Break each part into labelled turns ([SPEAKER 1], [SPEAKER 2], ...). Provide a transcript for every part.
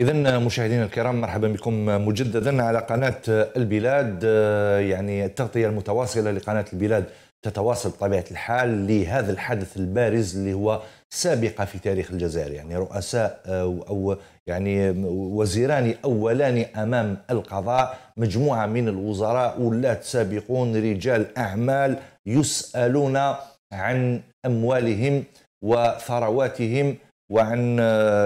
[SPEAKER 1] إذا مشاهدينا الكرام مرحبا بكم مجددا على قناة البلاد يعني التغطية المتواصلة لقناة البلاد تتواصل بطبيعة الحال لهذا الحدث البارز اللي هو سابقة في تاريخ الجزائر يعني رؤساء أو يعني وزيران أولان أمام القضاء مجموعة من الوزراء ولاة سابقون رجال أعمال يسألون عن أموالهم وثرواتهم وعن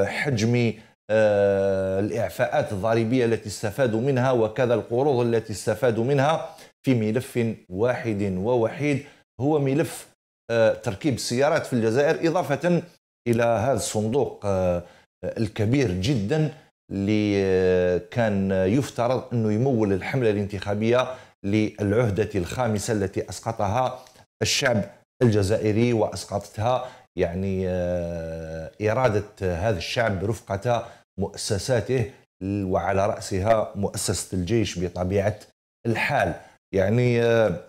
[SPEAKER 1] حجم آه، الإعفاءات الضريبية التي استفادوا منها وكذا القروض التي استفادوا منها في ملف واحد ووحيد هو ملف آه، تركيب السيارات في الجزائر إضافة إلى هذا الصندوق آه، الكبير جدا اللي كان يفترض أنه يمول الحملة الانتخابية للعهدة الخامسة التي أسقطها الشعب الجزائري وأسقطتها يعني إرادة هذا الشعب رفقة مؤسساته وعلى رأسها مؤسسة الجيش بطبيعة الحال يعني آه،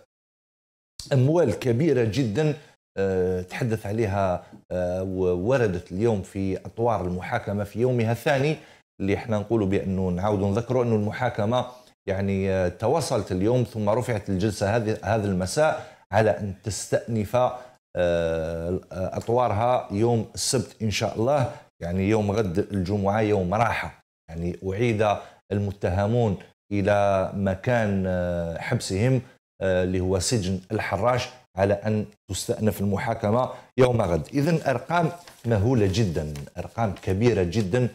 [SPEAKER 1] أموال كبيرة جدا آه، تحدث عليها آه، ووردت اليوم في أطوار المحاكمة في يومها الثاني اللي احنا نقولوا بأنه نعاودوا نذكره أنه المحاكمة يعني تواصلت اليوم ثم رفعت الجلسة هذه هذا المساء على أن تستأنف أطوارها يوم السبت إن شاء الله يعني يوم غد الجمعة يوم راحة يعني أعيد المتهمون إلى مكان آه، حبسهم آه، اللي هو سجن الحراش على أن تستأنف المحاكمة يوم غد إذا أرقام مهولة جدا أرقام كبيرة جدا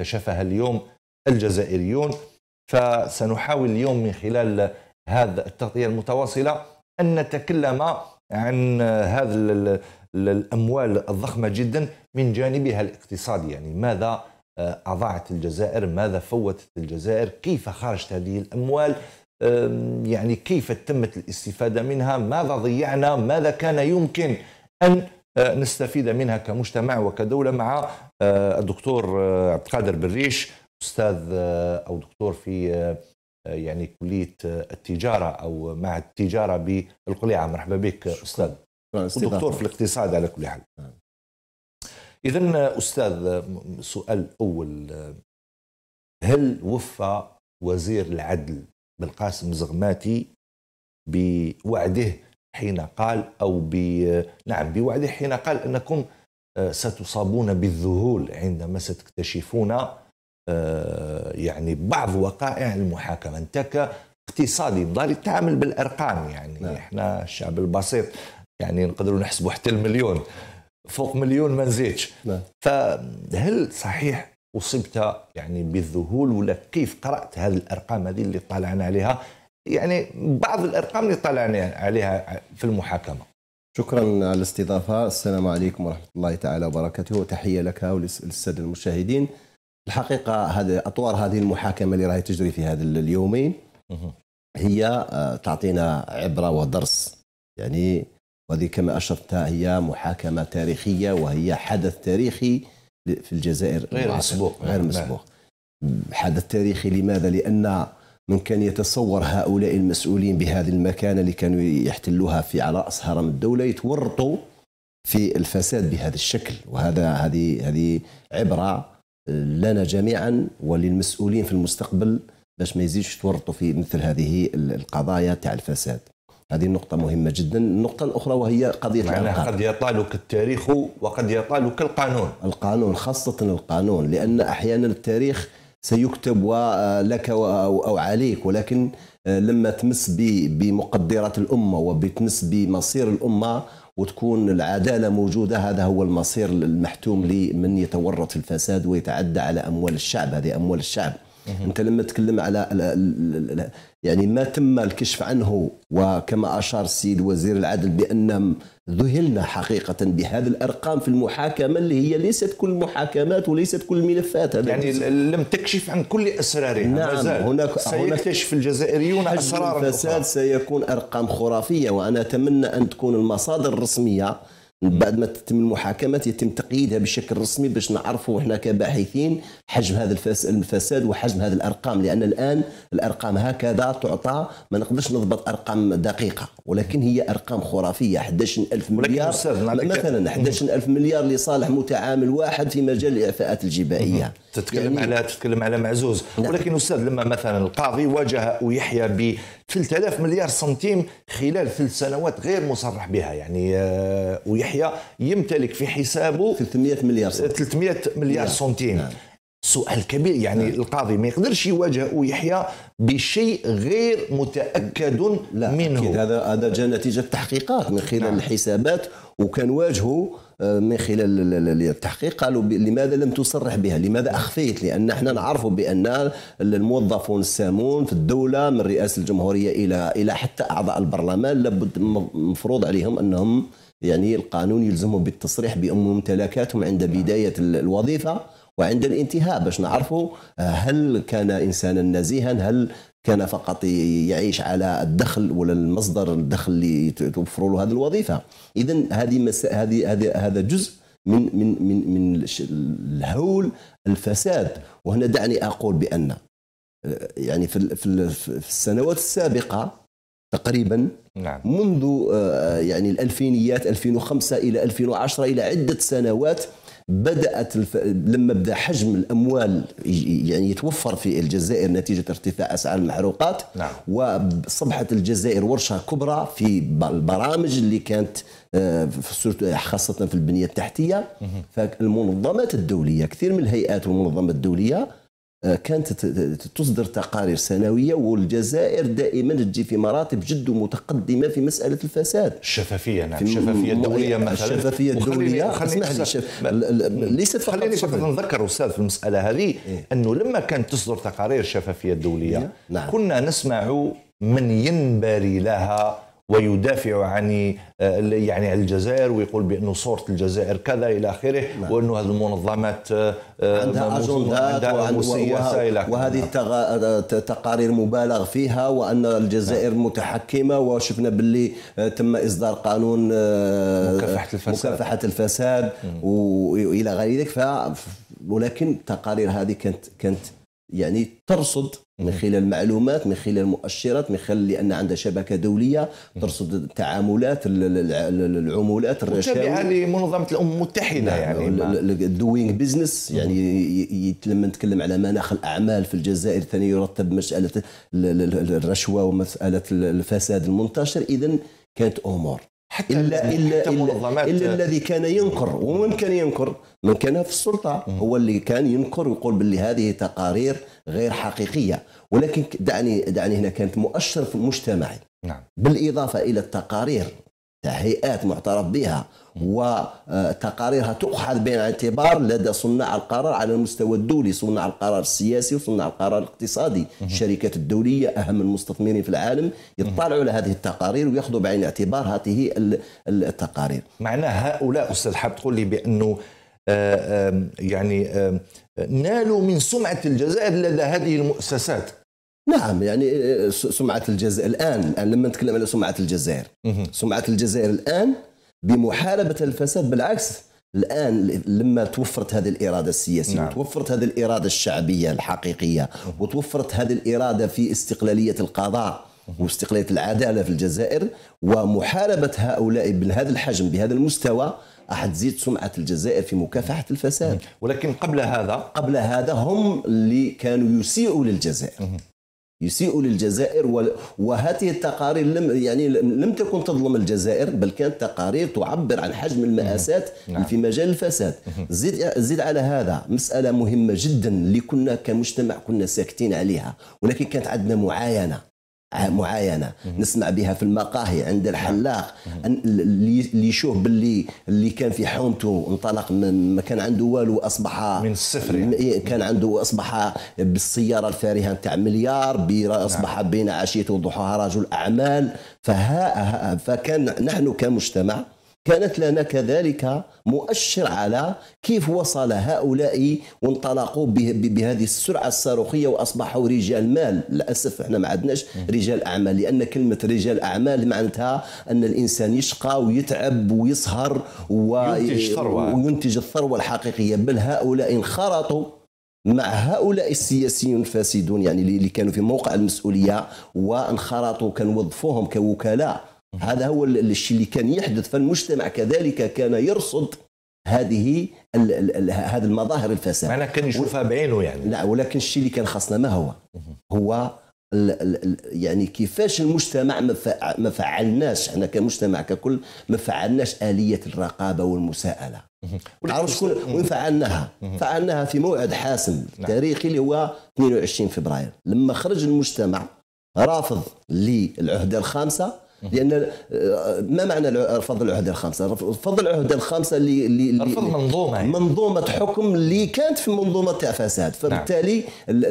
[SPEAKER 1] كشفها اليوم الجزائريون فسنحاول اليوم من خلال هذا التغطية المتواصلة أن نتكلم عن هذا الأموال الضخمة جدا من جانبها الاقتصادي يعني ماذا آه، أضاعت الجزائر ماذا فوتت الجزائر كيف خرجت هذه الأموال يعني كيف تمت الاستفادة منها ماذا ضيعنا ماذا كان يمكن أن آه، نستفيد منها كمجتمع وكدولة مع آه، الدكتور عبد القادر بالريش أستاذ أو دكتور في يعني كلية التجارة أو مع التجارة بالقليعة مرحبا بك أستاذ ودكتور في الاقتصاد على كل حال نعم. اذا استاذ السؤال الاول هل وفى وزير العدل بالقاسم زغماتي بوعده حين قال او ب نعم بوعده حين قال انكم آه، ستصابون بالذهول عندما ستكتشفون آه، يعني بعض وقائع المحاكمه انت كاقتصادي ضال تعامل بالارقام يعني نعم. احنا الشعب البسيط يعني نقدروا نحسبوا حتى المليون فوق مليون ما نزيدش نعم. فهل صحيح اصبت يعني بالذهول ولا كيف قرات هذه الارقام هذه اللي طلعنا عليها يعني بعض الارقام اللي طلعنا عليها في المحاكمه شكرا على الاستضافه السلام عليكم ورحمه الله تعالى
[SPEAKER 2] وبركاته وتحيه لك وللساده المشاهدين الحقيقه هذه اطوار هذه المحاكمه اللي راهي تجري في هذا اليومين هي آه، تعطينا عبره ودرس يعني وهذه كما أشرت هي محاكمة تاريخية وهي حدث تاريخي في الجزائر غير مسبوق غير نعم. مسبوق حدث تاريخي لماذا؟ لأن من كان يتصور هؤلاء المسؤولين بهذه المكانة اللي كانوا يحتلوها في على رأس هرم الدولة يتورطوا في الفساد بهذا الشكل وهذا هذه هذه عبرة لنا جميعا وللمسؤولين في المستقبل باش ما يزيدش يتورطوا في مثل هذه القضايا تاع الفساد هذه نقطة مهمة جدا النقطة الأخرى وهي قضية معناها
[SPEAKER 1] قد يطالك التاريخ وقد يطالك القانون
[SPEAKER 2] القانون خاصة القانون لأن أحيانا التاريخ سيكتب آه، لك آه، أو عليك ولكن آه، لما تمس بمقدرات الأمة وبتمس بمصير الأمة وتكون العدالة موجودة هذا هو المصير المحتوم لمن يتورط في الفساد ويتعدى على أموال الشعب هذه أموال الشعب انت لما تتكلم على يعني ما تم الكشف عنه وكما أشار السيد وزير العدل بأن ذهلنا حقيقة بهذه الأرقام في المحاكمة اللي هي ليست كل المحاكمات وليست كل الملفات هذا يعني
[SPEAKER 1] لم تكشف عن كل أسرارها نعم مازال. هناك سيكتشف
[SPEAKER 2] الجزائريون أسرار الفساد سيكون أرقام خرافية وأنا أتمنى أن تكون المصادر الرسمية من بعد ما تتم المحاكمات يتم تقييدها بشكل رسمي باش نعرفوا احنا كباحثين حجم هذا الفساد وحجم هذه الارقام لان الان الارقام هكذا تعطى ما نقدرش نضبط ارقام دقيقه ولكن هي ارقام خرافيه 11000 مليار مثلا 11000 مليار لصالح متعامل واحد في مجال الاعفاءات الجبائيه
[SPEAKER 1] تتكلم يعني... على تتكلم على معزوز نعم. ولكن استاذ لما مثلا القاضي واجه ويحيى ب 3000 مليار سنتيم خلال ثلاث سنوات غير مصرح بها يعني آه، ويحيى يمتلك في حسابه 300 مليار سنتيم 300 مليار نعم. سنتيم نعم. سؤال كبير يعني نعم. القاضي ما يقدرش يواجه ويحيى بشيء غير متاكد لا منه هذا هذا جاء
[SPEAKER 2] نتيجه تحقيقات من خلال نعم. الحسابات وكان واجهه آه، من خلال التحقيق قالوا لماذا لم تصرح بها لماذا أخفيت لأن احنا نعرفوا بأن الموظفون السامون في الدولة من رئاسة الجمهورية إلى إلى حتى أعضاء البرلمان لابد مفروض عليهم أنهم يعني القانون يلزمهم بالتصريح ممتلكاتهم عند بداية الوظيفة وعند الانتهاء باش نعرفوا آه، هل كان انسانا نزيها هل كان فقط يعيش على الدخل ولا المصدر الدخل اللي توفر له هذه الوظيفه اذا هذه مس... هذه هذ... هذا جزء من من من من الهول الفساد وهنا دعني اقول بان آه، يعني في في السنوات السابقه تقريبا نعم. منذ آه، يعني الالفينيات 2005 الى 2010 الى عده سنوات بدات الف... لما بدا حجم الاموال يعني يتوفر في الجزائر نتيجه ارتفاع اسعار المحروقات نعم. واصبحت الجزائر ورشه كبرى في البرامج اللي كانت آه، خاصه في البنيه التحتيه فالمنظمات الدوليه كثير من الهيئات والمنظمات الدوليه آه، كانت تصدر تقارير سنويه والجزائر دائما تجي في مراتب جد متقدمه في مساله الفساد الشفافيه نعم الشفافيه الدوليه مثلا الشفافيه الدوليه اسمح لي شف...
[SPEAKER 1] ليست فقط خليني فقط نذكر استاذ في المساله هذه إيه؟ انه لما كانت تصدر تقارير الشفافيه الدوليه إيه؟ نعم. كنا نسمع من ينبري لها ويدافع عن آه، يعني الجزائر ويقول بانه صوره الجزائر كذا الى اخره نعم. وانه هذه المنظمات آه، عندها اجندات وسياسه الى وهذه نعم.
[SPEAKER 2] آه، تقارير مبالغ فيها وان الجزائر نعم. متحكمه وشفنا باللي تم اصدار قانون مكافحه الفساد مكافحه الفساد نعم. والى غير ذلك ف... ولكن التقارير هذه كانت كانت يعني ترصد من خلال المعلومات من خلال المؤشرات من خلال لان عندها شبكه دوليه ترصد التعاملات العمولات الرشاوي تابعه
[SPEAKER 1] لمنظمه يعني الامم المتحده نعم، يعني
[SPEAKER 2] دوينغ بزنس يعني لما نتكلم على مناخ الاعمال في الجزائر ثاني يرتب مساله الرشوه ومساله الفساد المنتشر اذا كانت امور حتى إلا إلا حتى منظمات إلا, إلا الذي كان ينكر ومن كان ينكر من كان في السلطة هو اللي كان ينكر ويقول باللي هذه تقارير غير حقيقية ولكن دعني دعني هنا كانت مؤشر في المجتمع نعم. بالإضافة إلى التقارير تاع هيئات معترف بها وتقاريرها تؤخذ بعين الاعتبار لدى صناع القرار على المستوى الدولي صناع القرار السياسي وصناع القرار الاقتصادي الشركات الدولية أهم المستثمرين في العالم يطلعوا على هذه التقارير ويأخذوا بعين
[SPEAKER 1] الاعتبار هذه التقارير معناه هؤلاء أستاذ حاب تقول لي بأنه آه، يعني نالوا من سمعة الجزائر لدى هذه المؤسسات نعم يعني آه، سمعة الجزائر الآن لما نتكلم على سمعة الجزائر
[SPEAKER 2] سمعة الجزائر الآن بمحاربه الفساد بالعكس الان لما توفرت هذه الاراده السياسيه نعم. وتوفرت هذه الاراده الشعبيه الحقيقيه وتوفرت هذه الاراده في استقلاليه القضاء واستقلاليه العداله في الجزائر ومحاربه هؤلاء بهذا الحجم بهذا المستوى راح تزيد سمعه الجزائر في مكافحه الفساد ولكن قبل هذا قبل هذا هم اللي كانوا يسيئوا للجزائر يسيئوا للجزائر وهذه التقارير لم يعني لم تكن تظلم الجزائر بل كانت تقارير تعبر عن حجم المآسات نعم. في مجال الفساد زيد زيد على هذا مسألة مهمة جدا اللي كنا كمجتمع كنا ساكتين عليها ولكن كانت عندنا معاينة معاينه نسمع بها في المقاهي عند نعم. الحلاق اللي يشوف باللي اللي كان في حومته انطلق من ما كان عنده والو اصبح من الصفر يعني. إيه، كان عنده اصبح بالسياره الفارهه نتاع مليار نعم. اصبح بين عشيه وضحاها رجل اعمال فها فكان نحن كمجتمع كانت لنا كذلك مؤشر على كيف وصل هؤلاء وانطلقوا بهذه السرعه الصاروخيه واصبحوا رجال مال للاسف احنا ما عندناش رجال اعمال لان كلمه رجال اعمال معناتها ان الانسان يشقى ويتعب ويسهر وينتج الثروه وينتج الثروه الحقيقيه بل هؤلاء انخرطوا مع هؤلاء السياسيين الفاسدون يعني اللي كانوا في موقع المسؤوليه وانخرطوا كان وظفوهم كوكلاء هذا هو الشيء اللي كان يحدث فالمجتمع كذلك كان يرصد هذه هذه المظاهر الفساد معناها كان يشوفها بعينه يعني لا ولكن الشيء اللي كان خاصنا ما هو هو الـ الـ يعني كيفاش المجتمع ما فعلناش احنا كمجتمع ككل ما فعلناش اليه الرقابه والمساءله تعرف شكون وين فعلناها؟ فعلناها في موعد حاسم نعم. تاريخي اللي هو 22 فبراير لما خرج المجتمع رافض للعهده الخامسه لان آه، ما معنى رفض العهده الخامسه؟ رفض العهده الخامسه اللي اللي رفض منظومه يعني. منظومه حكم اللي كانت في منظومه تاع فساد نعم. فبالتالي نعم.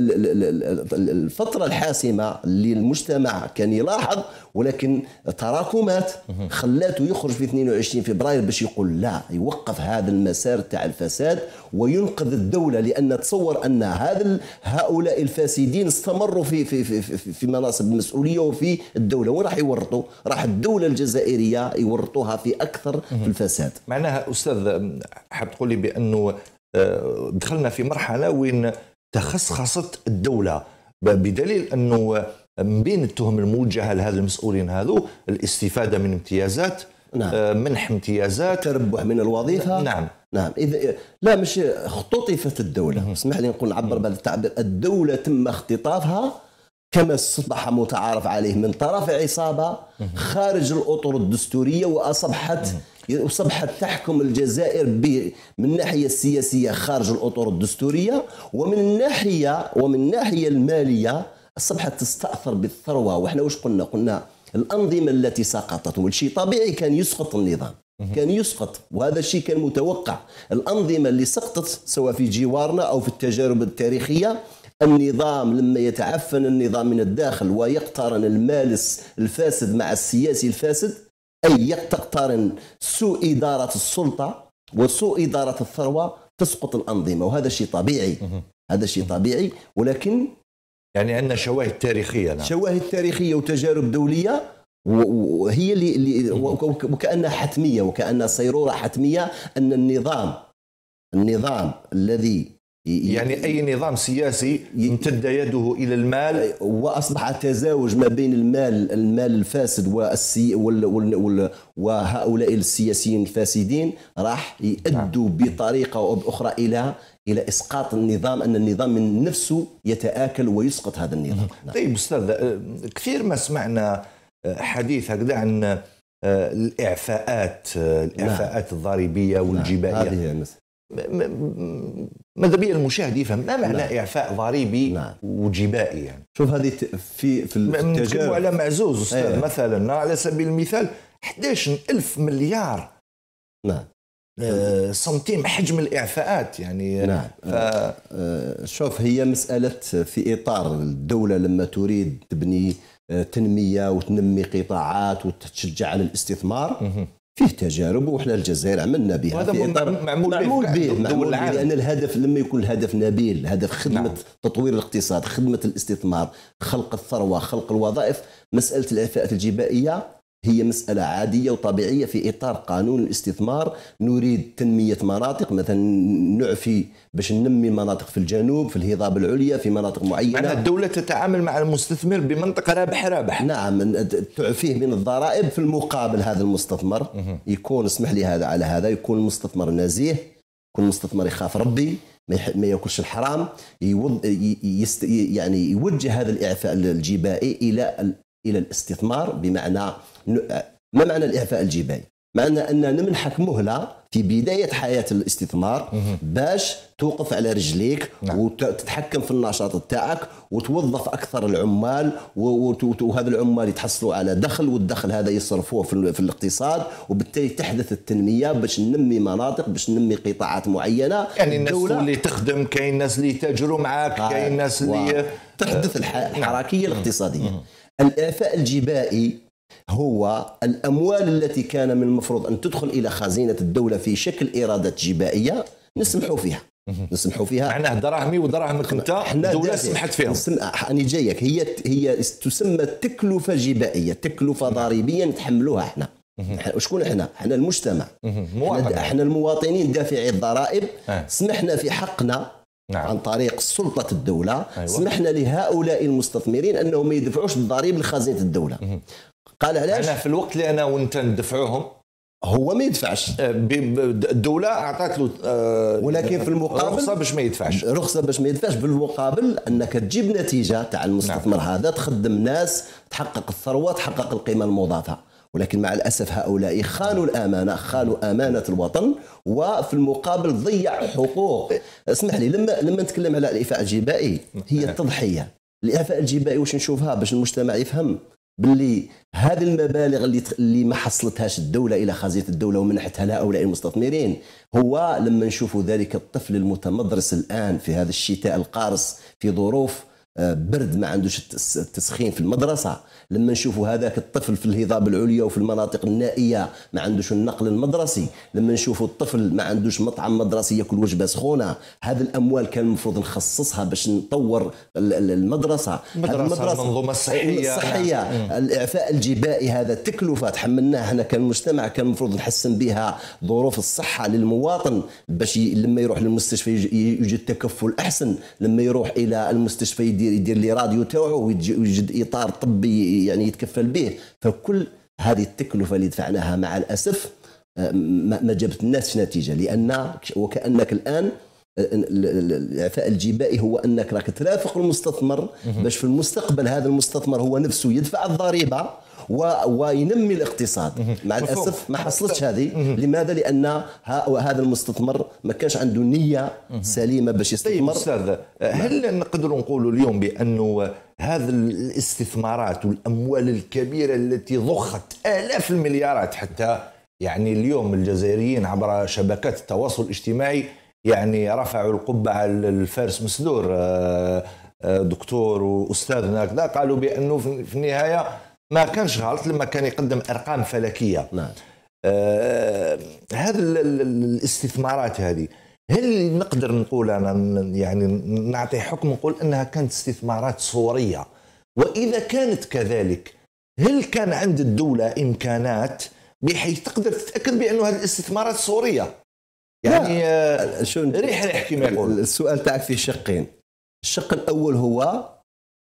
[SPEAKER 2] الفتره الحاسمه اللي المجتمع كان يلاحظ ولكن تراكمات خلاته يخرج في 22 فبراير باش يقول لا يوقف هذا المسار تاع الفساد وينقذ الدوله لان تصور ان هذا هؤلاء الفاسدين استمروا في في في, في, في مناصب المسؤوليه وفي الدوله وين راح يورطوا راح الدوله
[SPEAKER 1] الجزائريه يورطوها في اكثر في الفساد معناها استاذ حاب تقول لي بانه آه، دخلنا في مرحله وين تخصخصت الدوله بدليل انه من بين التهم الموجهه لهذا المسؤولين هذو الاستفاده من امتيازات نعم. آه، منح امتيازات تربح من الوظيفه نعم نعم اذا
[SPEAKER 2] لا مش اختطفت الدوله اسمح لي نقول نعبر بهذا التعبير الدوله تم اختطافها كما اصبح متعارف عليه من طرف عصابه خارج الاطر الدستوريه واصبحت اصبحت تحكم الجزائر من الناحيه السياسيه خارج الاطر الدستوريه ومن الناحيه ومن الناحيه الماليه اصبحت تستاثر بالثروه واحنا واش قلنا قلنا الانظمه التي سقطت والشيء طبيعي كان يسقط النظام كان يسقط وهذا الشيء كان متوقع الانظمه اللي سقطت سواء في جوارنا او في التجارب التاريخيه النظام لما يتعفن النظام من الداخل ويقترن المالس الفاسد مع السياسي الفاسد اي تقترن سوء اداره السلطه وسوء اداره الثروه تسقط الانظمه وهذا شيء طبيعي هذا شيء طبيعي ولكن يعني عندنا شواهد تاريخيه نعم. شواهد تاريخيه وتجارب دوليه وهي اللي وكانها حتميه وكانها صيروره حتميه ان النظام النظام الذي يعني اي نظام سياسي امتد يده الى المال واصبح تزاوج ما بين المال المال الفاسد والسي وال وال وال وهؤلاء السياسيين الفاسدين راح يؤدوا نعم. بطريقه او باخرى الى الى اسقاط النظام ان النظام من نفسه يتاكل ويسقط هذا
[SPEAKER 1] النظام نعم. طيب استاذ آه، كثير ما سمعنا آه، حديث هكذا عن آه، الاعفاءات نعم. الاعفاءات نعم. الضريبيه والجبائيه نعم. هذه ماذا بيا المشاهد يفهم ما معنى نعم. اعفاء ضريبي نعم. وجبائي يعني شوف هذه في في التجارب على معزوز استاذ أيه. مثلا على سبيل المثال 11 ألف مليار نعم آه، سنتيم حجم الاعفاءات يعني آه، نعم
[SPEAKER 2] آه، ف... شوف هي مساله في اطار الدوله لما تريد تبني تنميه وتنمي قطاعات وتشجع على الاستثمار فيه تجارب وحنا الجزائر عملنا بها وهذا في إطار معمول, معمول به معمول به لان الهدف لما يكون الهدف نبيل هدف خدمه نعم. تطوير الاقتصاد خدمه الاستثمار خلق الثروه خلق الوظائف مساله الاعفاءات الجبائيه هي مسألة عادية وطبيعية في إطار قانون الاستثمار نريد تنمية مناطق مثلا نعفي باش ننمي مناطق في الجنوب في الهضاب العليا في مناطق معينة معناها الدولة تتعامل مع المستثمر بمنطقة رابح رابح نعم تعفيه من الضرائب في المقابل هذا المستثمر يكون اسمح لي هذا على هذا يكون المستثمر نزيه يكون المستثمر يخاف ربي ما ياكلش الحرام يوض... يست... يعني يوجه هذا الاعفاء الجبائي الى الى الاستثمار بمعنى ما معنى الاعفاء الجبائي؟ معنى ان نمنحك مهله في بدايه حياه الاستثمار باش توقف على رجليك نعم. وتتحكم في النشاط تاعك وتوظف اكثر العمال وهذا العمال يتحصلوا على دخل والدخل هذا يصرفوه في الاقتصاد وبالتالي تحدث التنميه باش ننمي مناطق باش ننمي قطاعات معينه يعني الناس اللي تخدم كاين ناس اللي يتاجروا معاك آه، كاين ناس اللي تحدث نعم. الحركيه الاقتصاديه الإعفاء الجبائي هو الأموال التي كان من المفروض أن تدخل إلى خزينة الدولة في شكل إيرادات جبائية
[SPEAKER 1] نسمحوا فيها نسمحوا فيها معناه دراهمي إيه ودراهمك انت الدوله سمحت
[SPEAKER 2] فيهم سمح انا جايك هي هي تسمى تكلفه جبائيه تكلفه ضريبيه نتحملوها احنا شكون احنا؟ احنا المجتمع احنا المواطنين دافعي الضرائب آه. سمحنا في حقنا نعم. عن طريق سلطة الدولة أيوة. سمحنا لهؤلاء المستثمرين أنهم ما يدفعوش الضريب لخزينة الدولة مه. قال علاش؟ أنا في الوقت اللي أنا وأنت
[SPEAKER 1] ندفعوهم هو ما يدفعش آه، الدولة أعطت له آه، ولكن في المقابل رخصة باش ما يدفعش
[SPEAKER 2] رخصة باش ما يدفعش بالمقابل أنك تجيب نتيجة تاع المستثمر نعم. هذا تخدم ناس تحقق الثروة تحقق القيمة المضافة ولكن مع الأسف هؤلاء خانوا الأمانة خانوا أمانة الوطن وفي المقابل ضيع حقوق اسمح لي لما لما نتكلم على الإعفاء الجبائي هي نعم. التضحية الإعفاء الجبائي واش نشوفها باش المجتمع يفهم باللي هذه المبالغ اللي اللي ما حصلتهاش الدوله الى خزينه الدوله ومنحتها لهؤلاء المستثمرين هو لما نشوف ذلك الطفل المتمدرس الان في هذا الشتاء القارس في ظروف برد ما عندوش التسخين في المدرسه لما نشوفوا هذاك الطفل في الهضاب العليا وفي المناطق النائيه ما عندوش النقل المدرسي لما نشوفوا الطفل ما عندوش مطعم مدرسي ياكل وجبه سخونه هذا الاموال كان المفروض نخصصها باش نطور المدرسه المدرسه المنظومه الصحيه الصحيه نعم. الاعفاء الجبائي هذا تكلفه تحملناها احنا كمجتمع كان المفروض نحسن بها ظروف الصحه للمواطن باش لما يروح للمستشفى يجد تكفل احسن لما يروح الى المستشفى يدي يدير يدير لي راديو تاعه ويوجد اطار طبي يعني يتكفل به فكل هذه التكلفه اللي دفعناها مع الاسف آه، ما جابت الناس نتيجه لان وكانك الان آه، الاعفاء الجبائي هو انك راك ترافق المستثمر باش في المستقبل هذا المستثمر هو نفسه يدفع الضريبه و... وينمي الاقتصاد مع الاسف ما حصلتش هذه لماذا لان ها... هذا المستثمر ما كانش عنده
[SPEAKER 1] نيه سليمه باش طيب يستثمر طيب استاذ نعم. هل نقدروا نقولوا اليوم بانه هذه الاستثمارات والاموال الكبيره التي ضخت الاف المليارات حتى يعني اليوم الجزائريين عبر شبكات التواصل الاجتماعي يعني رفعوا القبعه الفارس مسدور آه، آه، دكتور واستاذنا كذا قالوا بانه في النهايه ما كانش غلط لما كان يقدم ارقام فلكيه نعم آه هذه الاستثمارات هذه هل نقدر نقول انا يعني نعطي حكم نقول انها كانت استثمارات صوريه واذا كانت كذلك هل كان عند الدوله امكانات بحيث تقدر تتاكد بانه هذه الاستثمارات صوريه يعني آه شو
[SPEAKER 2] ريح ريح كما يقول السؤال تاعك فيه شقين الشق الاول هو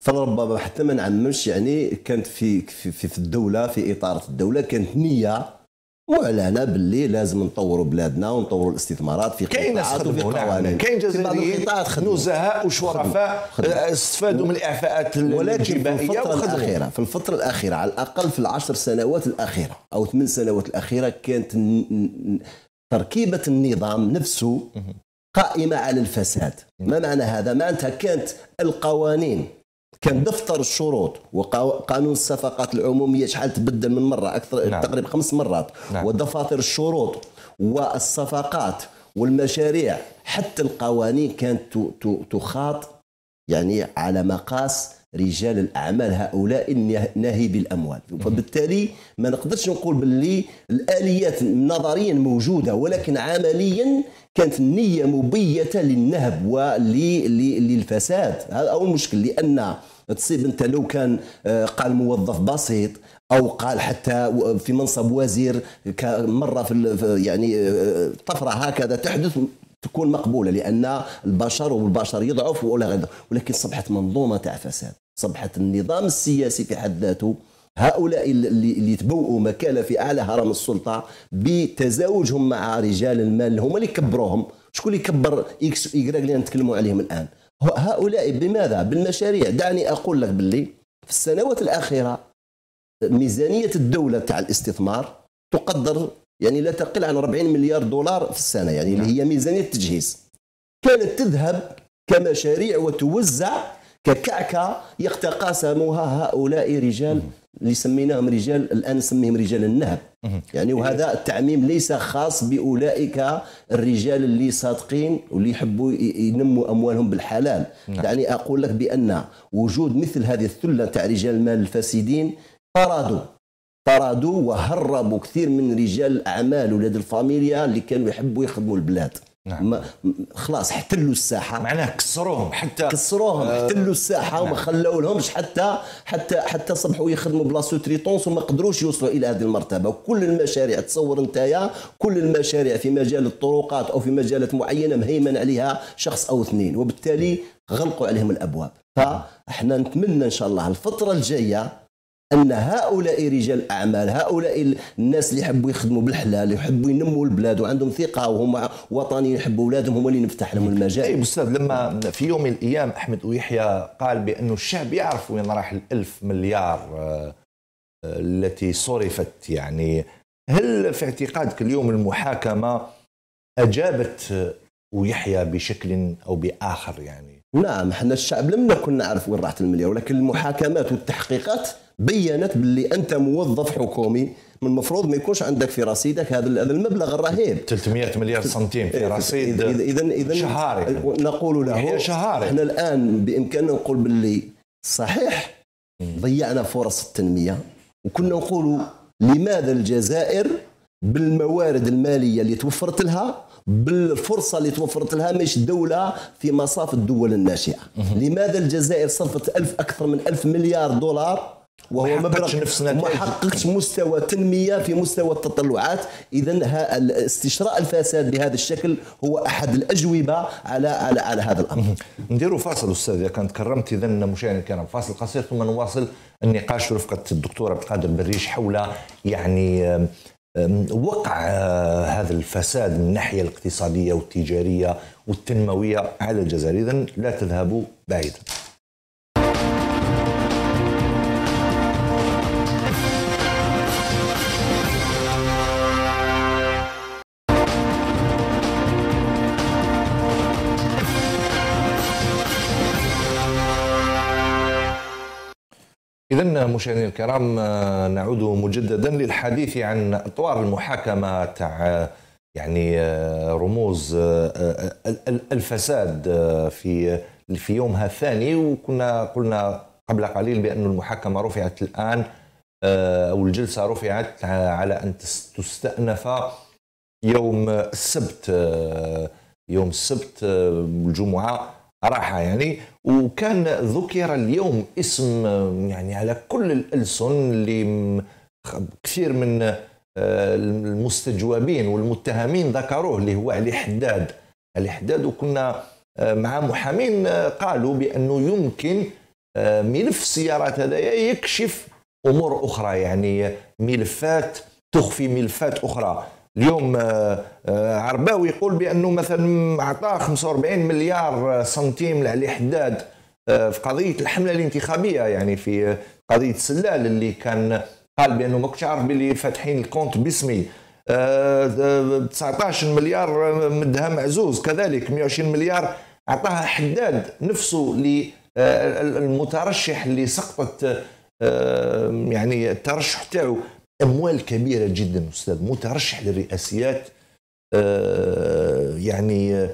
[SPEAKER 2] فلربما حتى ما نعممش يعني كانت في في, في, الدوله في اطار الدوله كانت نيه معلنه باللي لازم نطوروا بلادنا ونطوروا الاستثمارات في قطاعات وفي قوانين كاين جزائريين نزهاء وشرفاء
[SPEAKER 1] آه، استفادوا من الاعفاءات
[SPEAKER 2] ولكن في الفتره الاخيره في الفتره الاخيره على الاقل في العشر سنوات الاخيره او ثمان سنوات الاخيره كانت تركيبه النظام نفسه قائمه على الفساد ما معنى هذا معناتها كانت القوانين كان دفتر الشروط وقانون الصفقات العموميه شحال تبدل من مره اكثر نعم. تقريبا خمس مرات نعم. ودفاتر الشروط والصفقات والمشاريع حتى القوانين كانت تخاط يعني على مقاس رجال الاعمال هؤلاء ناهي بالاموال فبالتالي ما نقدرش نقول باللي الاليات نظريا موجوده ولكن عمليا كانت النيه مبيته للنهب وللفساد هذا اول مشكل لان تصيب انت لو كان آه، قال موظف بسيط او قال حتى في منصب وزير مره في يعني آه، طفره هكذا تحدث تكون مقبوله لان البشر والبشر يضعف ولا غدا ولكن صبحت منظومه تاع فساد صبحت النظام السياسي في حد ذاته هؤلاء اللي, اللي تبوؤوا مكانه في اعلى هرم السلطه بتزاوجهم مع رجال المال هما اللي كبروهم شكون اللي كبر اكس ايغريك اللي نتكلموا عليهم الان هؤلاء بماذا بالمشاريع دعني اقول لك باللي في السنوات الاخيره ميزانيه الدوله تاع الاستثمار تقدر يعني لا تقل عن 40 مليار دولار في السنه يعني اللي هي ميزانيه التجهيز كانت تذهب كمشاريع وتوزع ككعكه يتقاسمها هؤلاء رجال اللي سميناهم رجال الان نسميهم رجال النهب يعني وهذا التعميم ليس خاص باولئك الرجال اللي صادقين واللي يحبوا ينموا اموالهم بالحلال نعم. يعني اقول لك بان وجود مثل هذه الثله تاع رجال المال الفاسدين ارادوا طردوا وهربوا كثير من رجال الاعمال ولاد الفاميليا اللي كانوا يحبوا يخدموا البلاد نعم. خلاص احتلوا الساحه
[SPEAKER 1] معناها كسروهم حتى كسروهم آه. احتلوا الساحه نعم. وما
[SPEAKER 2] خلوا لهمش حتى حتى حتى صبحوا يخدموا بلا تريتونس وما قدروش يوصلوا الى هذه المرتبه وكل المشاريع تصور نتايا كل المشاريع في مجال الطرقات او في مجالات معينه مهيمن عليها شخص او اثنين وبالتالي غلقوا عليهم الابواب نعم. فاحنا نتمنى ان شاء الله الفتره الجايه ان هؤلاء رجال الاعمال هؤلاء الناس اللي يحبوا يخدموا بالحلال اللي يحبوا ينموا البلاد وعندهم ثقه وهم وطنيين يحبوا اولادهم هما اللي
[SPEAKER 1] نفتح لهم المجال طيب استاذ لما في يوم من الايام احمد ويحيى قال بانه الشعب يعرف وين راح الالف مليار آه، التي صرفت يعني هل في اعتقادك اليوم المحاكمه اجابت ويحيى بشكل او باخر يعني نعم حنا الشعب لم نكن نعرف وين راحت المليار ولكن
[SPEAKER 2] المحاكمات والتحقيقات بينت باللي انت موظف حكومي من المفروض ما يكونش عندك في رصيدك هذا المبلغ الرهيب 300 مليار سنتيم في رصيد اذا اذا شهاري نقول له شهاري احنا الان بامكاننا نقول باللي صحيح ضيعنا فرص التنميه وكنا نقول لماذا الجزائر بالموارد الماليه اللي توفرت لها بالفرصة اللي توفرت لها مش دولة في مصاف الدول الناشئة لماذا الجزائر صرفت ألف أكثر من ألف مليار دولار وهو مبلغ ما حققش مستوى تنميه في مستوى التطلعات اذا استشراء الفساد بهذا الشكل هو احد الاجوبه
[SPEAKER 1] على على, على هذا الامر نديروا فاصل استاذ اذا كان تكرمت اذا مشاهدينا الكرام فاصل قصير ثم نواصل النقاش رفقه الدكتوره عبد القادر بريش حول يعني وقع آه، هذا الفساد من الناحيه الاقتصاديه والتجاريه والتنمويه على الجزائر اذا لا تذهبوا بعيدا إذا مشاهدينا الكرام آه، نعود مجددا للحديث عن أطوار المحاكمة تاع آه، يعني آه، رموز الفساد في في يومها الثاني وكنا قلنا قبل قليل بأن المحاكمة رفعت الآن أو الجلسة رفعت على أن تستأنف يوم السبت يوم السبت الجمعة راحة يعني وكان ذكر اليوم اسم يعني على كل الألسن اللي كثير من آه، المستجوبين والمتهمين ذكروه اللي هو علي حداد علي حداد وكنا آه، مع محامين آه، قالوا بأنه يمكن ملف السيارات هذايا يكشف أمور أخرى يعني ملفات تخفي ملفات أخرى اليوم آه، آه، عرباوي يقول بانه مثلا اعطاه 45 مليار آه، سنتيم لعلي حداد في قضيه الحمله الانتخابيه يعني في قضيه سلال اللي كان قال بانه ما كنتش عارف باللي فاتحين الكونت باسمي 19 مليار مدها معزوز كذلك 120 مليار اعطاها حداد نفسه للمترشح اللي سقطت يعني الترشح تاعو اموال كبيره جدا استاذ مترشح للرئاسيات آه، يعني آه،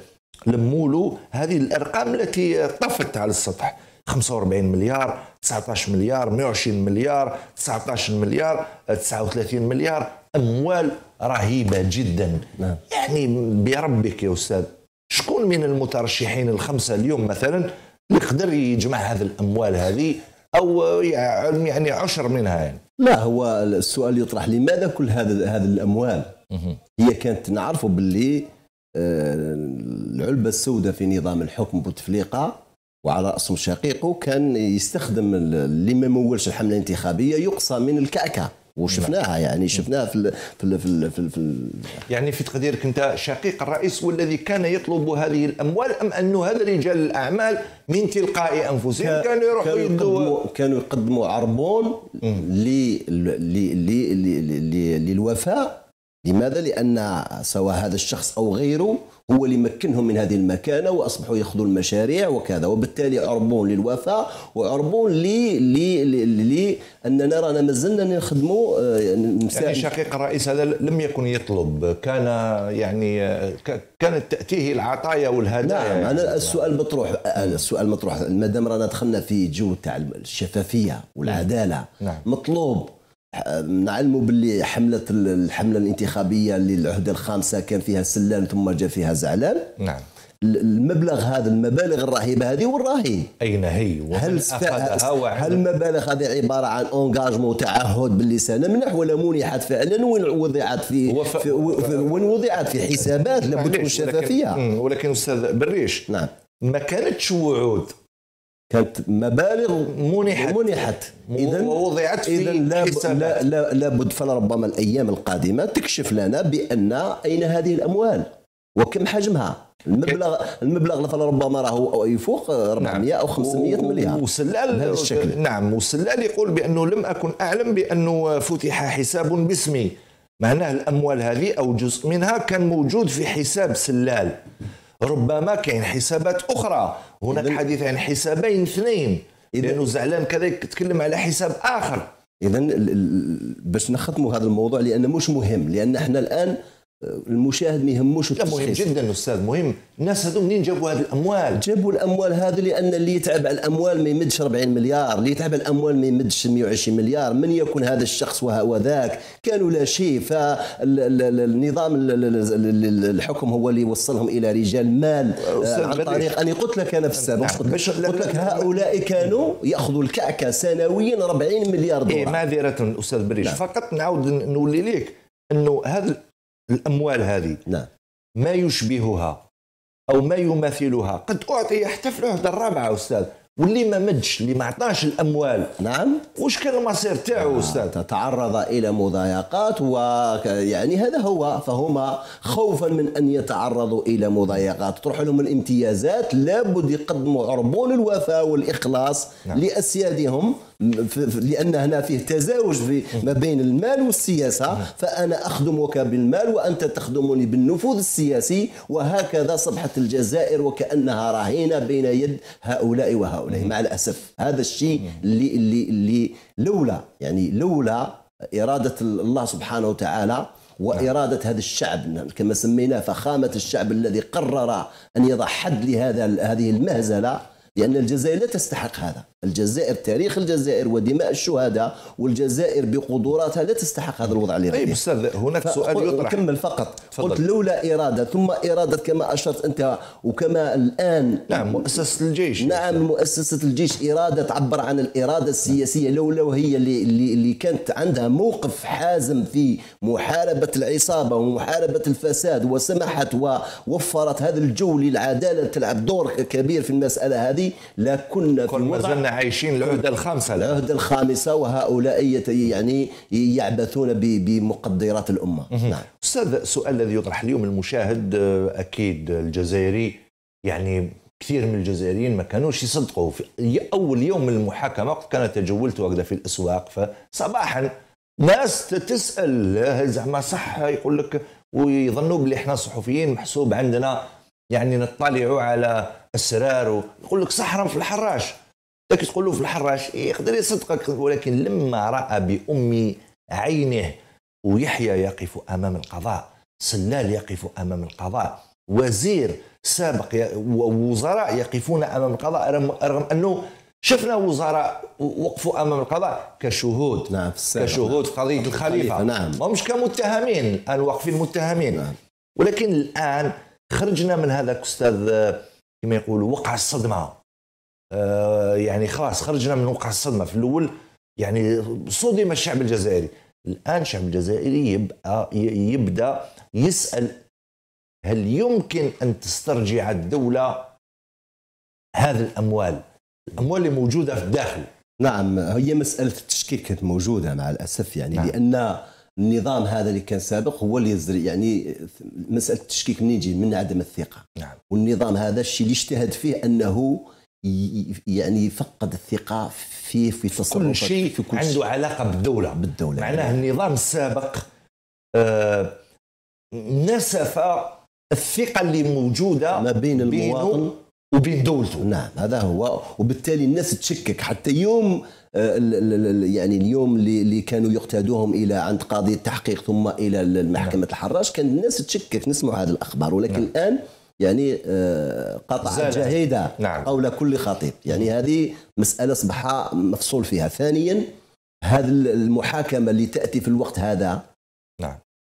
[SPEAKER 1] لمولو هذه الارقام التي طفت على السطح 45 مليار 19 مليار 120 مليار 19 مليار 39 آه، مليار اموال رهيبه جدا نعم. يعني بربك يا استاذ شكون من المترشحين الخمسه اليوم مثلا اللي يقدر يجمع هذه الاموال هذه او يعني عشر منها يعني لا هو السؤال يطرح لماذا كل هذا
[SPEAKER 2] هذه الاموال هي كانت نعرفوا باللي آه، العلبه السوداء في نظام الحكم بوتفليقه وعلى راسهم شقيقه كان يستخدم اللي ما مولش الحمله الانتخابيه يقصى من الكعكه وشفناها يعني نعم. شفناها في الـ في الـ في الـ في, الـ في الـ
[SPEAKER 1] يعني في تقديرك انت شقيق الرئيس والذي كان يطلب هذه الاموال ام انه هذا رجال الاعمال من تلقاء انفسهم كانوا يروحوا يقدموا كانوا يقدموا عربون للوفاء
[SPEAKER 2] لماذا؟ لان سواء هذا الشخص او غيره هو اللي مكنهم من هذه المكانه واصبحوا ياخذوا المشاريع وكذا وبالتالي عربون للوفاء وعربون ل اننا رانا مازلنا نخدموا آه، يعني شقيق الرئيس
[SPEAKER 1] هذا لم يكن يطلب كان يعني كانت تاتيه العطايا والهدايا نعم انا
[SPEAKER 2] السؤال مطروح السؤال مطروح ما دام رانا دخلنا في جو تاع الشفافيه والعداله نعم. مطلوب نعلموا باللي حمله الحمله الانتخابيه للعهده الخامسه كان فيها سلان ثم جاء فيها زعلان نعم المبلغ هذا المبالغ الرهيبه هذه والراهي اين هي هل هل المبالغ هذه عباره عن اونجاجمون تعهد باللي سنمنح ولا منحت فعلا وين
[SPEAKER 1] وضعت في, وف... في وين وضعت في حسابات لابد من الشفافيه ولكن استاذ بريش نعم ما كانتش وعود كانت مبالغ منحت
[SPEAKER 2] منحت اذا ووضعت في اذا لا, لا لا لابد فلربما الايام القادمه تكشف لنا بان اين هذه الاموال وكم حجمها المبلغ
[SPEAKER 1] المبلغ فلربما راه يفوق 400 نعم. او 500 مليار وسلال بهذا الشكل نعم وسلال يقول بانه لم اكن اعلم بانه فتح حساب باسمي معناه الاموال هذه او جزء منها كان موجود في حساب سلال ربما كاين حسابات اخرى هناك حديث عن حسابين اثنين لانه زعلان كذلك تكلم على حساب اخر اذا باش نختموا هذا الموضوع لان مش
[SPEAKER 2] مهم لان احنا الان المشاهد ما يهموش لا مهم جدا استاذ مهم الناس هذو منين جابوا هذه الاموال جابوا الاموال هذا لان اللي يتعب على الاموال ما يمدش 40 مليار اللي يتعب على الاموال ما يمدش 120 مليار من يكون هذا الشخص وذاك كانوا لا شيء فالنظام الحكم هو اللي وصلهم الى رجال مال آه، عن طريق اني قلت لك انا في السابق نعم، قلت لك, لك هؤلاء كانوا ياخذوا الكعكه سنويا 40
[SPEAKER 1] مليار إيه، دولار إيه معذره استاذ بريش نعم. فقط نعاود نولي ليك انه هذا الاموال هذه نعم ما يشبهها او ما يماثلها قد اعطي حتى في العهده الرابعه استاذ واللي ما مدش اللي ما عطاش الاموال نعم واش كان المصير تاعو آه استاذ تعرض الى مضايقات ويعني
[SPEAKER 2] هذا هو فهما خوفا من ان يتعرضوا الى مضايقات تروح لهم الامتيازات لابد يقدموا عربون الوفاء والاخلاص نعم. لاسيادهم لان هنا فيه تزاوج في ما بين المال والسياسه فانا اخدمك بالمال وانت تخدمني بالنفوذ السياسي وهكذا صبحت الجزائر وكانها رهينه بين يد هؤلاء وهؤلاء مع الاسف هذا الشيء اللي اللي اللي لولا يعني لولا اراده الله سبحانه وتعالى وإرادة هذا الشعب كما سميناه فخامة الشعب الذي قرر أن يضع حد لهذا هذه المهزلة لأن الجزائر لا تستحق هذا الجزائر تاريخ الجزائر ودماء الشهداء والجزائر بقدراتها لا تستحق هذا الوضع اللي طيب استاذ هناك سؤال يطرح كمل فقط فضل. قلت لولا اراده ثم اراده كما اشرت انت وكما الان نعم مؤسسه الجيش نعم مؤسسه الجيش اراده تعبر عن الاراده السياسيه لولا هي اللي, اللي كانت عندها موقف حازم في محاربه العصابه ومحاربه الفساد وسمحت ووفرت هذا الجو للعداله تلعب دور كبير في المساله هذه هذه لكنا في ما زلنا عايشين
[SPEAKER 1] العهده الخامسه العهده الخامسه
[SPEAKER 2] وهؤلاء يعني يعبثون بمقدرات الامه
[SPEAKER 1] نعم. استاذ السؤال الذي يطرح اليوم المشاهد آه، اكيد الجزائري يعني كثير من الجزائريين ما كانوش يصدقوا في اول يوم من المحاكمه وقت كانت تجولت هكذا في الاسواق فصباحا ناس تسال آه، زعما صح يقول لك ويظنوا بلي احنا صحفيين محسوب عندنا يعني نطلعوا على اسرار يقول لك صحرا في الحراش لكن تقول له في الحراش إيه، يقدر يصدقك ولكن لما راى بام عينه ويحيى يقف امام القضاء سلال يقف امام القضاء وزير سابق ووزراء يقفون امام القضاء رغم انه شفنا وزراء وقفوا امام القضاء كشهود نعم في كشهود في نعم. قضيه الخليفه نعم مش كمتهمين الان واقفين متهمين نعم. ولكن الان خرجنا من هذا استاذ كما يقولوا وقع الصدمه آه يعني خلاص خرجنا من وقع الصدمه في الاول يعني صدم الشعب الجزائري الان الشعب الجزائري يبقى يبدا يسال هل يمكن ان تسترجع الدوله هذه الاموال الاموال اللي موجوده في الداخل نعم
[SPEAKER 2] هي مساله التشكيك كانت موجوده مع الاسف يعني نعم. لان النظام هذا اللي كان سابق هو اللي يزري يعني مساله التشكيك منين يجي من عدم الثقه نعم. والنظام هذا الشيء اللي اجتهد فيه انه يعني فقد الثقه فيه في
[SPEAKER 1] تصرفات كل شيء في كل عنده شيء. علاقه بالدوله بالدوله معناه يعني. النظام السابق آه، نسف الثقه اللي موجوده ما بين المواطن
[SPEAKER 2] وبيدوزوا نعم هذا هو وبالتالي الناس تشكك حتى يوم آه، يعني اليوم اللي كانوا يقتادوهم الى عند قاضي التحقيق ثم الى محكمه نعم. الحراج كان الناس تشكك نسمع هذه الاخبار ولكن نعم. الان يعني آه، قطع جهيده نعم. قول كل خطيب يعني هذه مساله اصبح مفصول فيها ثانيا هذه المحاكمه اللي تاتي في الوقت هذا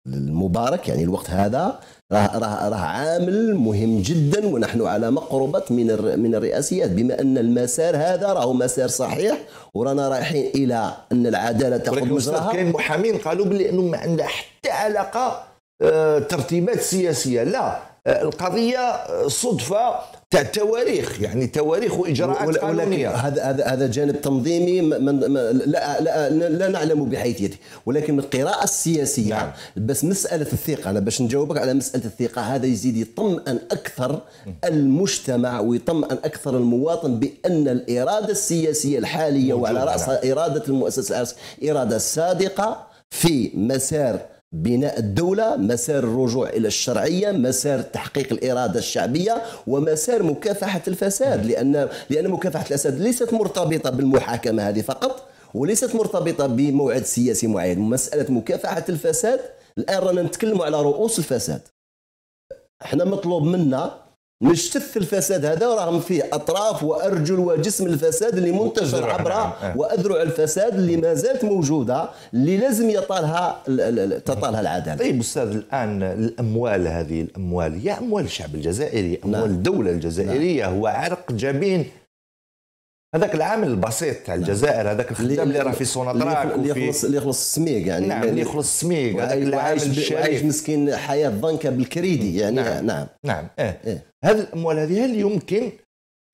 [SPEAKER 2] المبارك يعني الوقت هذا راه راه راه عامل مهم جدا ونحن على مقربة من من الرئاسيات بما ان المسار هذا راه مسار صحيح ورانا
[SPEAKER 1] رايحين الى ان العداله تاخذ مجراها كاين محامين قالوا بلي انه ما عندها حتى علاقه آه، ترتيبات سياسيه لا آه، القضيه آه، صدفه
[SPEAKER 2] تواريخ يعني تواريخ واجراءات قانونيه هذا هذا هذا جانب تنظيمي من لا, لا لا نعلم بحيثيته ولكن القراءه السياسيه نعم. بس مساله الثقه انا باش نجاوبك على مساله الثقه هذا يزيد يطمئن اكثر المجتمع ويطمئن اكثر المواطن بان الاراده السياسيه الحاليه وعلى راسها نعم. اراده المؤسسه اراده صادقه في مسار بناء الدولة مسار الرجوع إلى الشرعية مسار تحقيق الإرادة الشعبية ومسار مكافحة الفساد لأن لأن مكافحة الفساد ليست مرتبطة بالمحاكمة هذه فقط وليست مرتبطة بموعد سياسي معين مسألة مكافحة الفساد الآن رانا نتكلم على رؤوس الفساد احنا مطلوب منا من الفساد هذا راهم فيه اطراف وارجل وجسم الفساد اللي منتشر يعني، عبر آه. واذرع الفساد اللي ما زالت موجوده اللي لازم يطالها تطالها العداله.
[SPEAKER 1] طيب استاذ الان الاموال هذه الاموال هي اموال الشعب الجزائري، اموال نعم. الدوله الجزائريه نعم. هو عرق جبين هذاك العامل البسيط تاع الجزائر هذاك الخدام اللي راه في سونطراك اللي يخلص اللي يخلص السميق يعني نعم اللي يخلص السميق هذاك العامل عايش مسكين حياه ضنكه بالكريدي يعني نعم نعم, نعم. اه. إيه. إيه. هذه الاموال هذه هل يمكن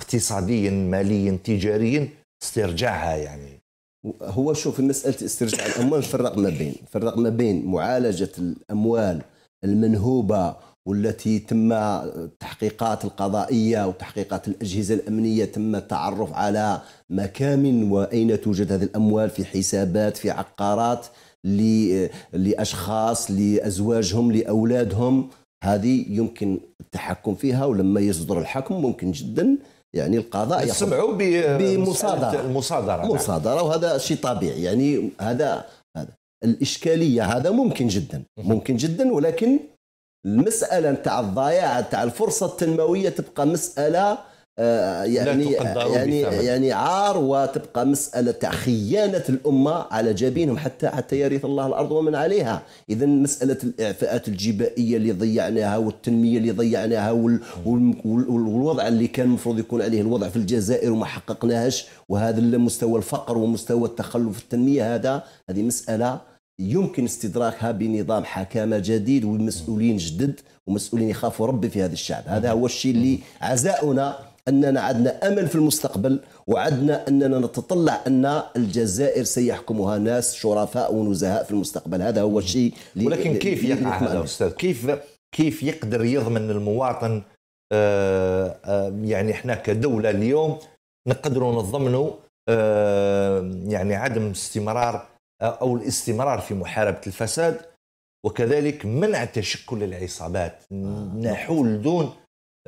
[SPEAKER 1] اقتصاديا ماليا تجاريا استرجاعها يعني
[SPEAKER 2] هو شوف مساله استرجاع الاموال فرق ما بين فرق ما بين معالجه الاموال المنهوبه والتي تم التحقيقات القضائية وتحقيقات الأجهزة الأمنية تم التعرف على مكامن وأين توجد هذه الأموال في حسابات في عقارات لأشخاص لأزواجهم لأولادهم هذه يمكن التحكم فيها ولما يصدر الحكم ممكن جدا يعني القضاء يسمعوا بمصادرة
[SPEAKER 1] المصادرة مصادرة
[SPEAKER 2] وهذا شيء طبيعي يعني هذا هذا الإشكالية هذا ممكن جدا ممكن جدا ولكن المساله نتاع الضياع نتاع الفرصه التنمويه تبقى مساله آه، يعني يعني يعني عار وتبقى مساله تاع خيانه الامه على جبينهم حتى حتى يرث الله الارض ومن عليها، اذا مساله الاعفاءات الجبائيه اللي ضيعناها والتنميه اللي ضيعناها والوضع اللي كان المفروض يكون عليه الوضع في الجزائر وما حققناهش وهذا مستوى الفقر ومستوى التخلف التنميه هذا هذه مساله يمكن استدراكها بنظام حكامه جديد ومسؤولين جدد ومسؤولين يخافوا ربي في هذا الشعب هذا هو الشيء اللي عزاؤنا اننا عندنا امل في المستقبل وعدنا اننا نتطلع ان الجزائر سيحكمها ناس شرفاء ونزهاء في المستقبل هذا هو الشيء ولكن كيف يقع هذا استاذ
[SPEAKER 1] كيف كيف يقدر يضمن المواطن آه، آه، يعني احنا كدوله اليوم نقدروا نضمنوا آه، يعني عدم استمرار أو الاستمرار في محاربة الفساد وكذلك منع تشكل العصابات آه. نحول دون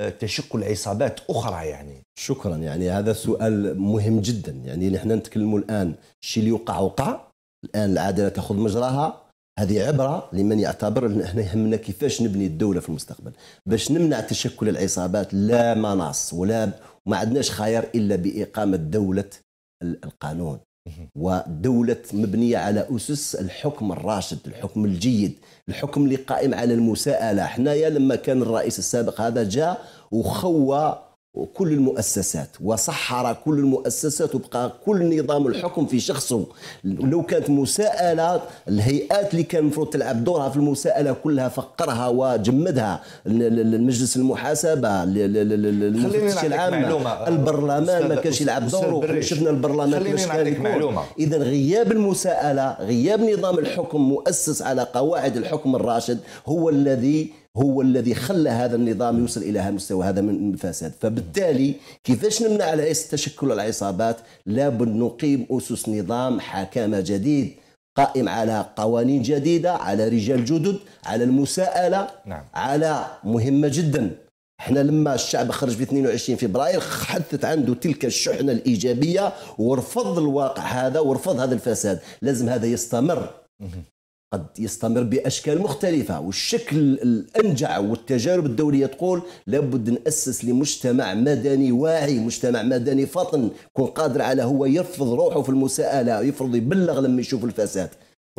[SPEAKER 1] آه، تشكل عصابات اخرى يعني
[SPEAKER 2] شكرا يعني هذا سؤال مهم جدا يعني نحن نتكلموا الان الشيء اللي وقع وقع الان العداله تاخذ مجراها هذه عبره لمن يعتبر أن احنا يهمنا كيفاش نبني الدوله في المستقبل باش نمنع تشكل العصابات لا مناص ولا ما عندناش خيار الا باقامه دوله القانون ودولة مبنية على أسس الحكم الراشد الحكم الجيد الحكم اللي قائم على المساءلة حنايا لما كان الرئيس السابق هذا جاء وخوى وكل المؤسسات وصحر كل المؤسسات وبقى كل نظام الحكم في شخصه لو كانت مساءلة الهيئات اللي كان المفروض تلعب دورها في المساءلة كلها فقرها وجمدها المجلس المحاسبة المفتش العام البرلمان ما كانش يلعب دوره شفنا البرلمان كيفاش كان إذا غياب المساءلة غياب نظام الحكم مؤسس على قواعد الحكم الراشد هو الذي هو الذي خلى هذا النظام يوصل الى هذا المستوى هذا من الفساد فبالتالي كيفاش نمنع العص تشكل العصابات لابد نقيم اسس نظام حكامه جديد قائم على قوانين جديده على رجال جدد على المساءله نعم. على مهمه جدا احنا لما الشعب خرج في 22 فبراير حدثت عنده تلك الشحنه الايجابيه ورفض الواقع هذا ورفض هذا الفساد لازم هذا يستمر قد يستمر باشكال مختلفه والشكل الانجع والتجارب الدوليه تقول لابد ناسس لمجتمع مدني واعي مجتمع مدني فطن يكون قادر على هو يرفض روحه في المساءله يفرض يبلغ لما يشوف الفساد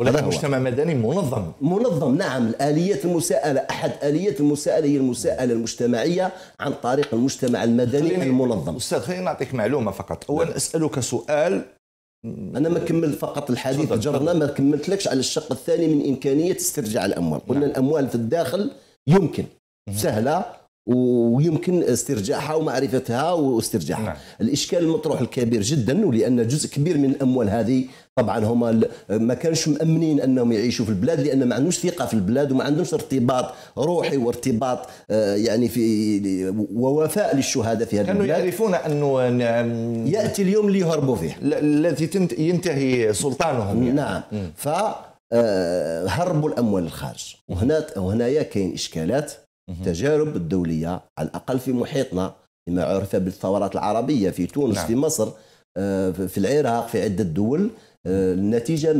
[SPEAKER 2] ولكن مجتمع مدني منظم منظم نعم الاليات المساءلة أحد اليات المساءلة هي المساءلة المجتمعية عن طريق المجتمع المدني خليني المنظم أستاذ خليني نعطيك معلومة فقط أولا نعم. أسألك سؤال انا ما كملت فقط الحديث جرنا ما لكش على الشق الثاني من امكانيه استرجاع الاموال قلنا نعم. الاموال في الداخل يمكن سهله ويمكن استرجاعها ومعرفتها واسترجاعها نعم. الاشكال المطروح الكبير جدا ولان جزء كبير من الاموال هذه طبعا هما ما كانش مامنين انهم يعيشوا في البلاد لان ما عندهمش ثقه في البلاد وما عندهمش ارتباط روحي وارتباط آه، يعني في ووفاء للشهداء في هذه كانوا البلاد
[SPEAKER 1] يعرفون انه نعم ياتي اليوم اللي يهربوا فيه الذي ينتهي سلطانهم يعني. نعم ف آه، هربوا الاموال للخارج
[SPEAKER 2] وهنا وهنايا كاين اشكالات التجارب الدوليه على الاقل في محيطنا لما عرف بالثورات العربيه في تونس نعم. في مصر آه، في العراق في عده دول آه، النتيجه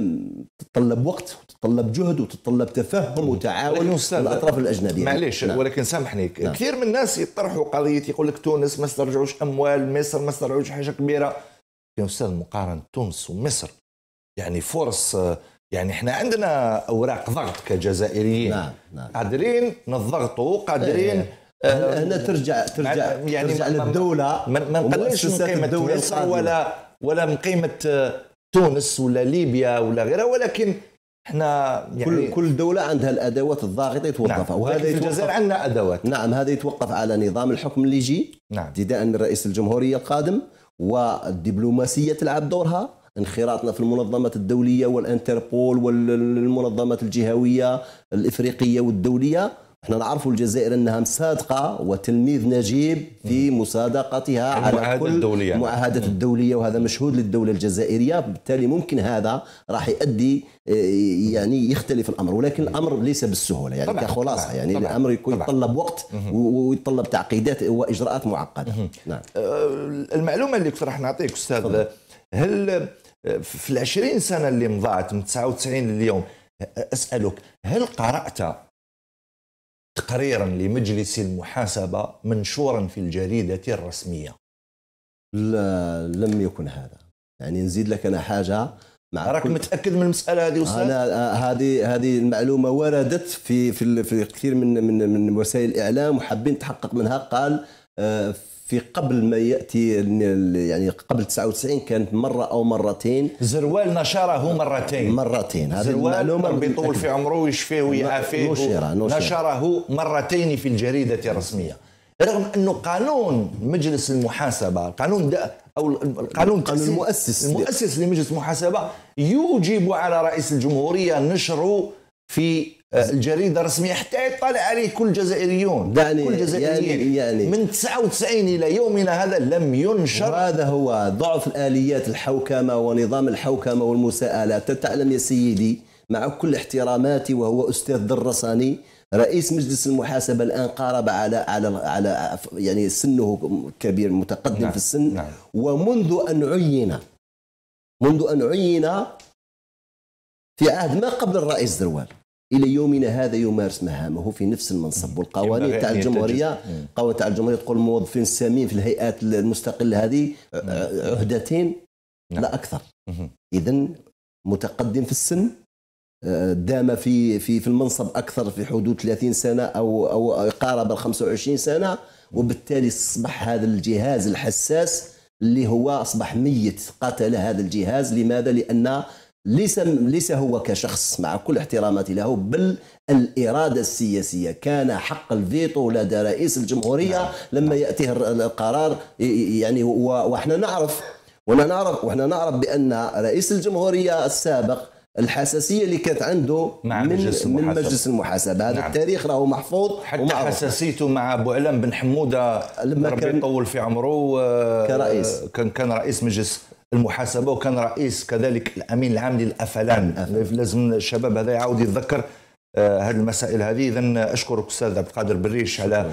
[SPEAKER 2] تتطلب وقت وتتطلب جهد وتتطلب تفهم وتعاون الاطراف الاجنبيه معليش نعم. ولكن
[SPEAKER 1] سامحني نعم. كثير من الناس يطرحوا قضيه يقول لك تونس ما استرجعوش اموال مصر ما استرجعوش حاجه كبيره يا استاذ مقارنه تونس ومصر يعني فرص آه، يعني احنا عندنا اوراق ضغط كجزائريين نعم نعم قادرين نضغطوا قادرين ايه. إيه. آه، هنا ترجع ترجع يعني ترجع للدوله ما نقللش من قيمه مصر ولا ولا من قيمه تونس ولا ليبيا ولا غيرها ولكن احنا يعني كل كل دوله عندها الادوات
[SPEAKER 2] الضاغطه يتوظفها نعم. وهذا في الجزائر عندنا ادوات نعم هذا يتوقف على نظام الحكم اللي يجي نعم ابتداء من رئيس الجمهوريه القادم والدبلوماسيه تلعب دورها انخراطنا في المنظمات الدوليه والانتربول والمنظمات الجهويه الافريقيه والدوليه احنا نعرف الجزائر انها مصادقه وتلميذ نجيب في مصادقتها على كل الدولية. المعاهدات الدوليه وهذا مشهود للدوله الجزائريه بالتالي ممكن هذا راح يؤدي آه، يعني يختلف الامر ولكن الامر ليس بالسهوله يعني طبعا. كخلاصه يعني طبعا. الامر يكون يتطلب
[SPEAKER 1] وقت ويتطلب تعقيدات واجراءات معقده نعم. آه، المعلومه اللي كنت راح نعطيك استاذ طبعا. هل آه، في العشرين سنه اللي مضات من 99 لليوم اسالك هل قرات تقريرا لمجلس المحاسبة منشورا في الجريدة الرسمية لا لم يكن هذا يعني نزيد لك أنا حاجة
[SPEAKER 2] مع راك متاكد
[SPEAKER 1] من المساله هذه استاذ انا آه،
[SPEAKER 2] آه، هذه هذه المعلومه وردت في في في كثير من من من وسائل الاعلام وحابين نتحقق منها قال آه، في قبل ما ياتي يعني قبل 99 كانت مره او مرتين
[SPEAKER 1] زروال نشره مرتين مرتين هذه المعلومه يطول في عمره ويشفيه ويعافيه نشره نشره مرتين في الجريده الرسميه رغم انه قانون مجلس المحاسبه قانون او القانون القانون المؤسس المؤسس لمجلس المحاسبه يوجب على رئيس الجمهوريه نشره في الجريده الرسميه حتى يطلع عليه كل الجزائريون دعني كل الجزائريين يعني, يعني من 99 الى
[SPEAKER 2] يومنا هذا لم ينشر هذا هو ضعف الاليات الحوكمه ونظام الحوكمه والمساءلات تعلم يا سيدي مع كل احتراماتي وهو استاذ درساني رئيس مجلس المحاسبه الان قارب على على على يعني سنه كبير متقدم نعم. في السن نعم. ومنذ ان عين منذ ان عين في عهد ما قبل الرئيس دروال الى يومنا هذا يمارس مهامه في نفس المنصب والقوانين تاع الجمهوريه قوانين تاع الجمهوريه تقول الموظفين السامين في الهيئات المستقله هذه آه، آه، عهدتين نعم. لا اكثر اذا متقدم في السن آه، دام في في في المنصب اكثر في حدود 30 سنه او او قارب ال 25 سنه وبالتالي اصبح هذا الجهاز الحساس اللي هو اصبح ميت قتل هذا الجهاز لماذا؟ لان ليس ليس هو كشخص مع كل احتراماتي له بل الاراده السياسيه كان حق الفيتو لدى رئيس الجمهوريه نعم. لما ياتيه القرار يعني واحنا نعرف واحنا نعرف واحنا نعرف بان رئيس الجمهوريه السابق الحساسيه اللي كانت عنده مع نعم، من مجلس المحاسبه من مجلس المحاسبه
[SPEAKER 1] هذا نعم. التاريخ راهو محفوظ حتى ومعروف. حساسيته مع ابو علم بن حموده لما كان يطول في عمره كرئيس كان كان رئيس مجلس المحاسبه وكان رئيس كذلك الامين العام للافلام لازم الشباب هذا يعاود يتذكر آه، هذه المسائل هذه اذا اشكرك استاذ عبد القادر بريش على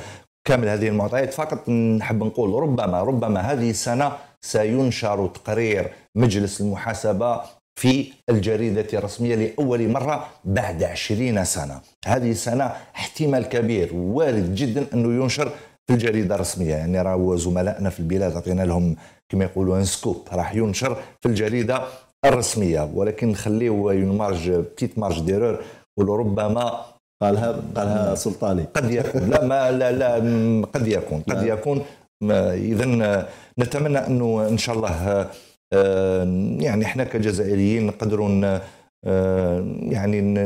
[SPEAKER 1] كامل هذه المعطيات فقط نحب نقول ربما ربما هذه السنه سينشر تقرير مجلس المحاسبه في الجريدة الرسمية لأول مرة بعد 20 سنة هذه السنة احتمال كبير وارد جدا أنه ينشر في الجريده الرسميه يعني راهو زملائنا في البلاد عطينا لهم كما يقولوا ان سكوب راح ينشر في الجريده الرسميه ولكن نخليه اون مارج بتيت مارج ديرور ولربما قالها قالها سلطاني قد يكون لا ما لا لا قد يكون قد يكون اذا نتمنى انه ان شاء الله آه، يعني احنا كجزائريين نقدروا آه، يعني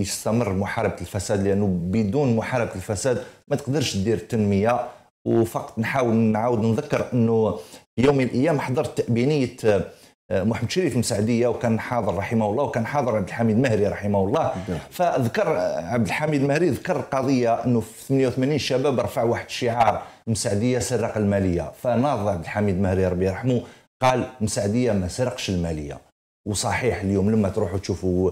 [SPEAKER 1] يستمر محاربه الفساد لانه بدون محاربه الفساد ما تقدرش تدير التنميه وفقط نحاول نعاود نذكر انه يوم من الايام حضرت تابينيه آه، محمد شريف مسعديه وكان حاضر رحمه الله وكان حاضر عبد الحميد مهري رحمه الله نعم. فذكر آه، عبد الحميد مهري ذكر قضيه انه في 88 شباب رفع واحد الشعار مسعديه سرق الماليه فناظر عبد الحميد مهري ربي يرحمه قال مسعديه ما سرقش الماليه وصحيح اليوم لما تروحوا تشوفوا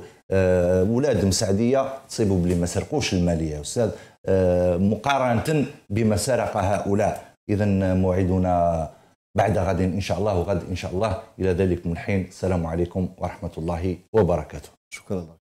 [SPEAKER 1] اولاد آه، مسعديه تصيبوا بلي ما سرقوش الماليه استاذ آه، مقارنه بما سرق هؤلاء اذا موعدنا بعد غد ان شاء الله وغد ان شاء الله الى ذلك من حين السلام عليكم ورحمه الله وبركاته شكرا الله